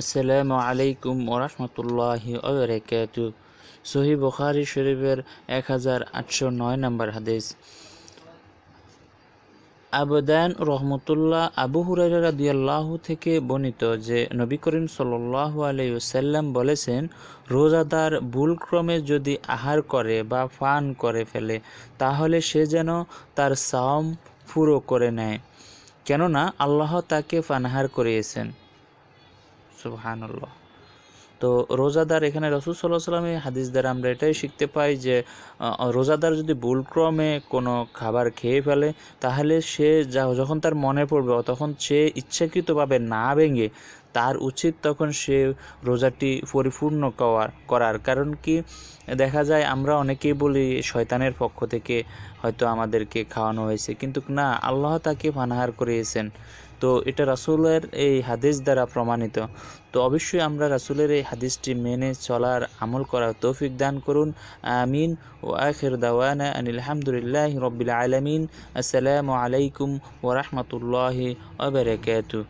আসসালামু আলাইকুম ওরহমতুল্লাহি ওবরাকাতু সহি বুখারি শরীফের এক হাজার আটশো নয় নম্বর হাদিস আবদান রহমতুল্লাহ আবু হুরাইরা রাদিয়াল্লাহু থেকে বর্ণিত যে নবী করিম সাল্লাল্লাহু আলাইহি ওয়াসাল্লাম বলেছেন রোজাদার ভুলক্রমে যদি আহার করে বা ফান করে ফেলে তাহলে সে যেন তার সাওম পুরো করে নেয় কেননা আল্লাহ তাকে ফানহার করিয়েছেন সুবাহানুল্লাহ তো রোজাদার এখানে রসুল সাল্লাহ সাল্লামের হাদিস দ্বারা আমরা এটাই শিখতে পাই যে রোজাদার যদি ভুলক্রমে কোনো খাবার খেয়ে ফেলে তাহলে সে যা যখন তার মনে পড়বে তখন সে ইচ্ছাকৃতভাবে না ভেঙে তার উচিত তখন সে রোজাটি পরিপূর্ণ করার কারণ কি দেখা যায় আমরা অনেকেই বলি শয়তানের পক্ষ থেকে হয়তো আমাদেরকে খাওয়ানো হয়েছে কিন্তু না আল্লাহ তাকে ফানাহার করিয়েছেন তো এটা রাসুলের এই হাদিস দ্বারা প্রমাণিত তো অবশ্যই আমরা রাসুলের এই হাদিসটি মেনে চলার আমল করার তৌফিক দান করুন আমিন ও আখের দাওয়ানা আনিলহামদুলিল্লাহ রবিল আলমিন আসসালামু আলাইকুম ওরহমতুল্লাহ ওবরাকাতু